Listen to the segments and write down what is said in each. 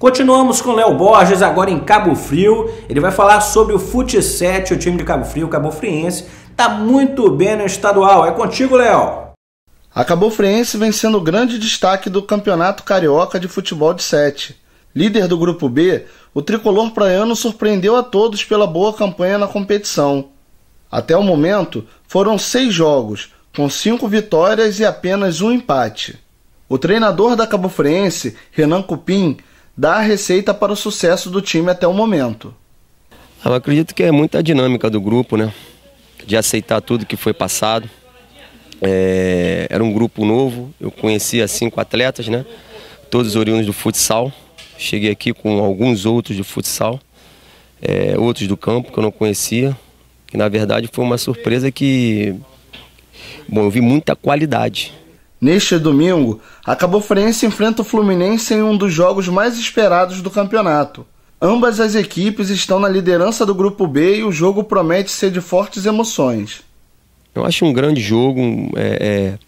Continuamos com Léo Borges, agora em Cabo Frio. Ele vai falar sobre o Fute 7, o time de Cabo Frio, Cabo Friense. Tá muito bem no estadual. É contigo, Léo. A Cabo Friense vem sendo o grande destaque do Campeonato Carioca de Futebol de 7. Líder do Grupo B, o tricolor praiano surpreendeu a todos pela boa campanha na competição. Até o momento, foram seis jogos, com cinco vitórias e apenas um empate. O treinador da Cabo Friense, Renan Cupim, dá a receita para o sucesso do time até o momento. Eu acredito que é muita dinâmica do grupo, né? De aceitar tudo que foi passado. É, era um grupo novo, eu conhecia cinco atletas, né? Todos oriundos do futsal. Cheguei aqui com alguns outros do futsal, é, outros do campo que eu não conhecia. Que na verdade foi uma surpresa que. Bom, eu vi muita qualidade. Neste domingo, a Cabo Frense enfrenta o Fluminense em um dos jogos mais esperados do campeonato. Ambas as equipes estão na liderança do grupo B e o jogo promete ser de fortes emoções. Eu acho um grande jogo. É, é,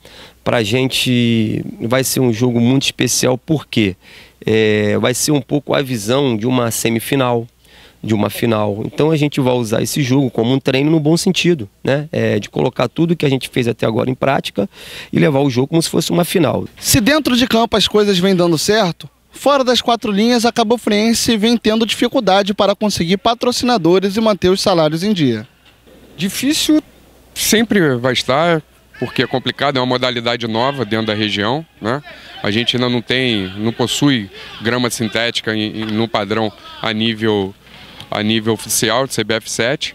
Para a gente vai ser um jogo muito especial porque é, vai ser um pouco a visão de uma semifinal de uma final. Então a gente vai usar esse jogo como um treino no bom sentido, né? É, de colocar tudo que a gente fez até agora em prática e levar o jogo como se fosse uma final. Se dentro de campo as coisas vêm dando certo, fora das quatro linhas a Cabo Friense vem tendo dificuldade para conseguir patrocinadores e manter os salários em dia. Difícil sempre vai estar, porque é complicado, é uma modalidade nova dentro da região, né? A gente ainda não tem, não possui grama sintética em, em, no padrão a nível a nível oficial de CBF7.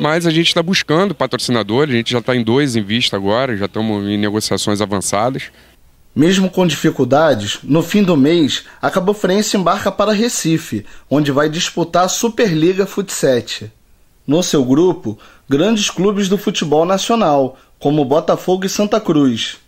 Mas a gente está buscando patrocinadores, a gente já está em dois em vista agora, já estamos em negociações avançadas. Mesmo com dificuldades, no fim do mês, a Cabo Frense embarca para Recife, onde vai disputar a Superliga Futsal. No seu grupo, grandes clubes do futebol nacional, como Botafogo e Santa Cruz.